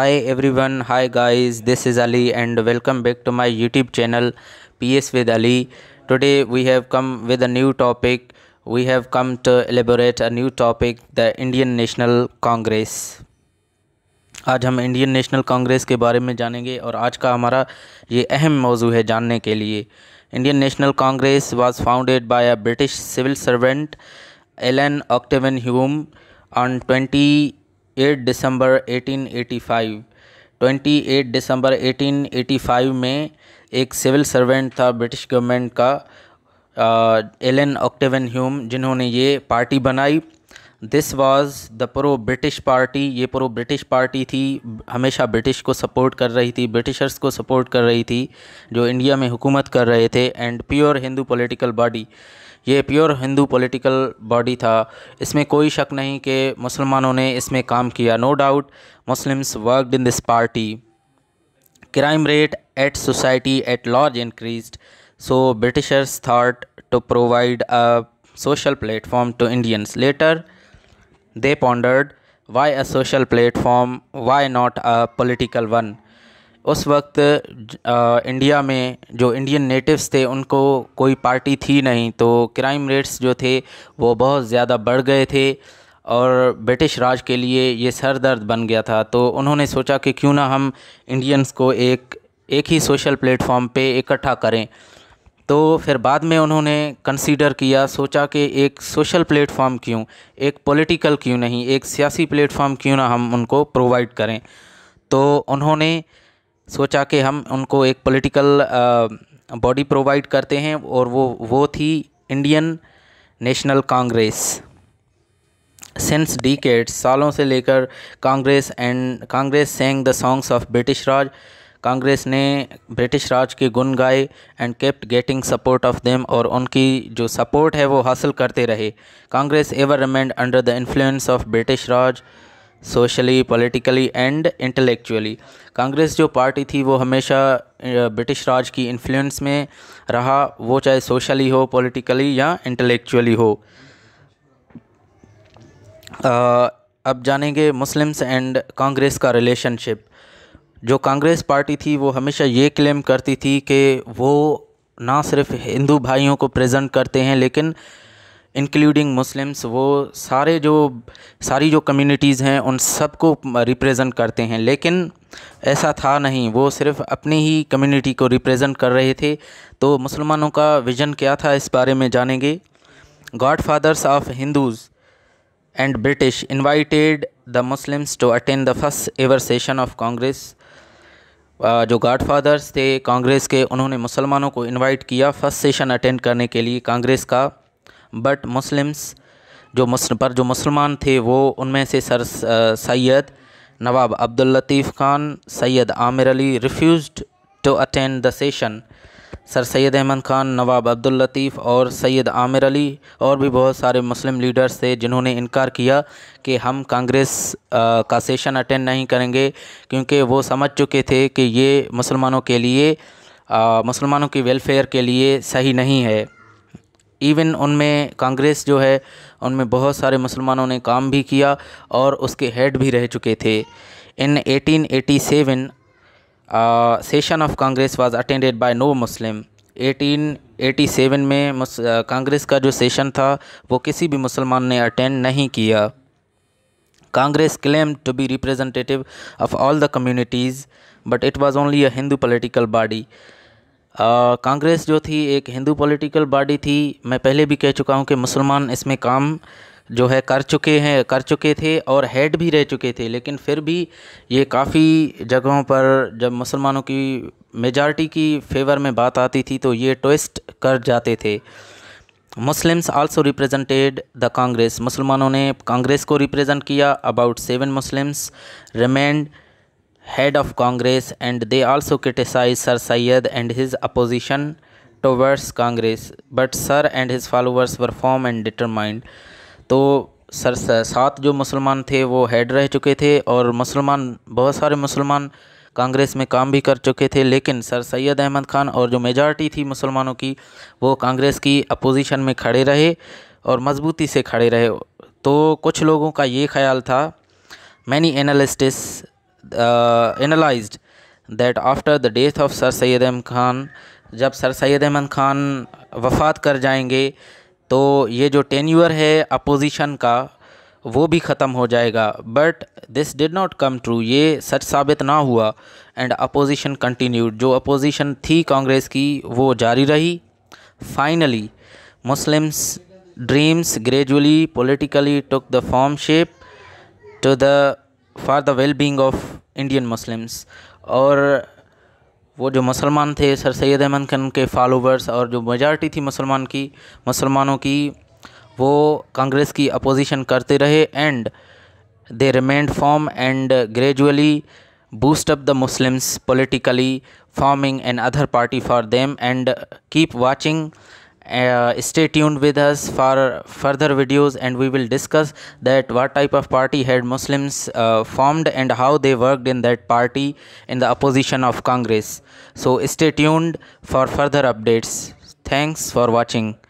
hi everyone hi guys this is ali and welcome back to my youtube channel ps with ali today we have come with a new topic we have come to elaborate a new topic the indian national congress आज हम Indian National Congress के बारे में जानेंगे और आज का हमारा ये अहम मौजू है जानने के लिए Indian National Congress was founded by a British civil servant Allan Octavian Hume on twenty eight December 1885 28 दिसंबर 1885 में एक सिविल सर्वेंट था ब्रिटिश गवर्नमेंट का एलन ऑक्टेवन ह्यूम जिन्होंने ये पार्टी बनाई this was the pro British party ये pro British party थी हमेशा ब्रिटिश को सपोर्ट कर रही थी ब्रिटिशर्स को सपोर्ट कर रही थी जो इंडिया में हुकूमत कर रहे थे and pure Hindu political body ये प्योर हिंदू पोलिटिकल बॉडी था इसमें कोई शक नहीं कि मुसलमानों ने इसमें काम किया no doubt Muslims worked in this party crime rate at society at large increase so Britishers thought to provide a social platform to Indians later They pondered why a social platform, why not a political one. उस वक्त आ, India में जो Indian natives थे उनको कोई party थी नहीं तो क्राइम रेट्स जो थे वो बहुत ज़्यादा बढ़ गए थे और ब्रिटिश राज के लिए ये सर दर्द बन गया था तो उन्होंने सोचा कि क्यों ना हम इंडियंस को एक एक ही सोशल प्लेटफॉर्म पे इकट्ठा करें तो फिर बाद में उन्होंने कंसीडर किया सोचा कि एक सोशल प्लेटफॉर्म क्यों एक पॉलिटिकल क्यों नहीं एक सियासी प्लेटफॉर्म क्यों ना हम उनको प्रोवाइड करें तो उन्होंने सोचा कि हम उनको एक पॉलिटिकल बॉडी प्रोवाइड करते हैं और वो वो थी Indian National Congress since decade सालों से लेकर Congress and Congress sang the songs of British Raj Congress ने ब्रिटिश राज के गुन गाए and kept getting support of them और उनकी जो सपोर्ट है वो हासिल करते रहे Congress ever remained under the influence of British Raj socially politically and intellectually Congress जो पार्टी थी वो हमेशा ब्रिटिश राज की इन्फ्लुएंस में रहा वो चाहे सोशली हो पॉलिटिकली या इंटेलेक्चुअली हो आ, अब जानेंगे मुस्लिम्स एंड कांग्रेस का रिलेशनशिप जो कांग्रेस पार्टी थी वो हमेशा ये क्लेम करती थी कि वो ना सिर्फ हिंदू भाइयों को प्रेजेंट करते हैं लेकिन इंक्लूडिंग मुस्लिम्स वो सारे जो सारी जो कम्युनिटीज़ हैं उन सबको रिप्रेजेंट करते हैं लेकिन ऐसा था नहीं वो सिर्फ अपनी ही कम्युनिटी को रिप्रेजेंट कर रहे थे तो मुसलमानों का विज़न क्या था इस बारे में जानेंगे godfathers of Hindus and British invited the Muslims to attend the first ever session of Congress जो गाड फादर्स थे कांग्रेस के उन्होंने मुसलमानों को इनवाइट किया फर्स्ट सेशन अटेंड करने के लिए कांग्रेस का बट मुस्लिम्स जो मुस्लिम पर जो मुसलमान थे वो उनमें से Sir Syed Nawab Abdul Latif Khan Syed Ameer Ali refused to attend the session Sir Syed Ahmad Khan Nawab Abdul Latif और सैयद आमिर अली और भी बहुत सारे मुस्लिम लीडर्स थे जिन्होंने इनकार किया कि हम कांग्रेस का सेशन अटेंड नहीं करेंगे क्योंकि वो समझ चुके थे कि ये मुसलमानों के लिए मुसलमानों की वेलफेयर के लिए सही नहीं है इवन उनमें कांग्रेस जो है उनमें बहुत सारे मुसलमानों ने काम भी किया और उसके हेड भी रह चुके थे in 1887 session of Congress was attended by no Muslim 1887 में कांग्रेस का जो सेशन था वो किसी भी मुसलमान ने अटेंड नहीं किया Congress claim to be representative of all the communities but it was only a Hindu political body Congress जो थी एक हिंदू पॉलिटिकल बॉडी थी मैं पहले भी कह चुका हूँ कि मुसलमान इसमें काम जो है कर चुके हैं कर चुके थे और हेड भी रह चुके थे लेकिन फिर भी ये काफ़ी जगहों पर जब मुसलमानों की मेजॉरिटी की फेवर में बात आती थी तो ये ट्विस्ट कर जाते थे Muslims also represented the Congress मुसलमानों ने कांग्रेस को रिप्रेजेंट किया about seven Muslims remained head of Congress and they also criticise Sir Syed and his opposition towards Congress but Sir and his followers were firm and determined तो Sir सात जो मुसलमान थे वो हेड रह चुके थे और मुसलमान बहुत सारे मुसलमान कांग्रेस में काम भी कर चुके थे लेकिन सर सैयद अहमद ख़ान और जो मेजॉरिटी थी मुसलमानों की वो कांग्रेस की अपोजिशन में खड़े रहे और मजबूती से खड़े रहे तो कुछ लोगों का ये ख्याल था many analysts analyse that after the death of Sir Syed Ahmad Khan जब सर सैद अहमद ख़ान वफात कर जाएंगे तो ये जो टेन्यूअर है अपोजिशन का वो भी ख़त्म हो जाएगा but this did not come true ये सच साबित ना हुआ एंड अपोजिशन कंटिन्यूड जो अपोजिशन थी कांग्रेस की वो जारी रही finally Muslims dreams gradually politically took the form shape to the for the well being of Indian Muslims और वो जो मुसलमान थे सर सैद अहमद खान के फॉलोवर्स और जो मेजॉरिटी थी मुसलमान की मुसलमानों की वो कांग्रेस की अपोजिशन करते रहे and they remained firm and gradually boost up the Muslims politically forming an other party for them and keep watching uh, stay tuned with us for further videos and we will discuss that what type of party had muslims uh, formed and how they worked in that party in the opposition of congress so stay tuned for further updates thanks for watching